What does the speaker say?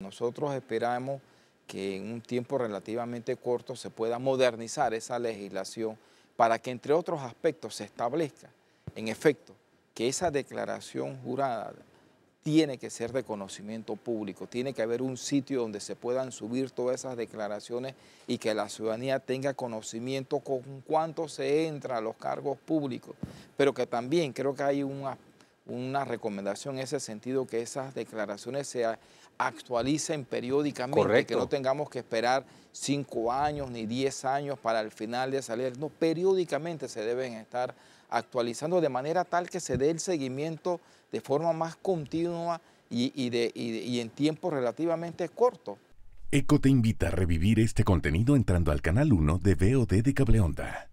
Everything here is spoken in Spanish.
Nosotros esperamos que en un tiempo relativamente corto se pueda modernizar esa legislación para que, entre otros aspectos, se establezca, en efecto, que esa declaración jurada tiene que ser de conocimiento público, tiene que haber un sitio donde se puedan subir todas esas declaraciones y que la ciudadanía tenga conocimiento con cuánto se entra a los cargos públicos, pero que también creo que hay un aspecto una recomendación en ese sentido, que esas declaraciones se actualicen periódicamente, que no tengamos que esperar cinco años ni diez años para el final de salir. No, periódicamente se deben estar actualizando de manera tal que se dé el seguimiento de forma más continua y, de, en tiempo relativamente corto. ECO te invita a revivir este contenido entrando al canal 1 de VOD de Cableonda.